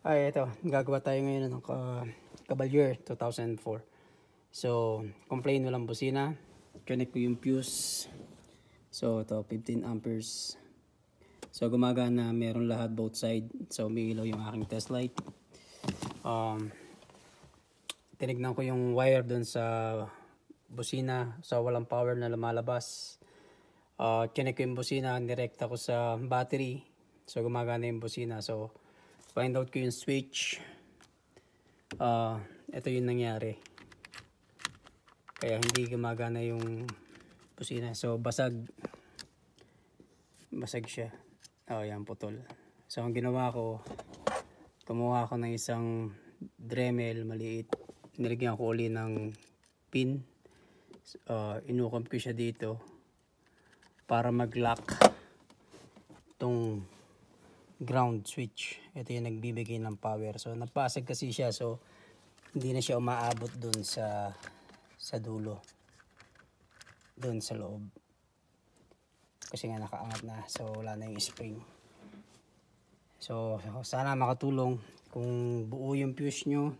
Ay, ito. Gagawa tayo ngayon ng uh, Cavalier 2004. So, complain walang busina. Connect ko yung fuse. So, ito. 15 amperes. So, gumagana. Meron lahat both side. So, umiilaw yung aking test light. Um, tinignan ko yung wire dun sa busina. So, walang power na lumalabas. Uh, ah, connect ko yung busina. Nirekta ko sa battery. So, gumagana yung busina. So, find out ko yung switch uh, ah, ito yung nangyari kaya hindi gumagana yung pusina so basag basag siya oh yan putol so ang ginawa ko kumuha ako ng isang Dremel maliit nilagyan ko uli ng pin uh, ah, inukam ko siya dito para maglock tong ground switch. Ito yung nagbibigay ng power. So napasag kasi siya so hindi na siya umaabot dun sa sa dulo. Dun sa loob. Kasi nga nakaangat na so wala na yung spring. So sana makatulong kung buo yung fuse nyo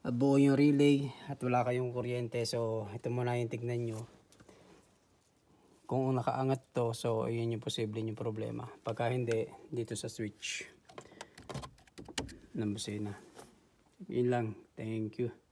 buo yung relay at wala kayong kuryente so ito muna yung tignan nyo kung nakaangat to so ayun yung posible yung problema pagka hindi dito sa switch ng busina yun lang thank you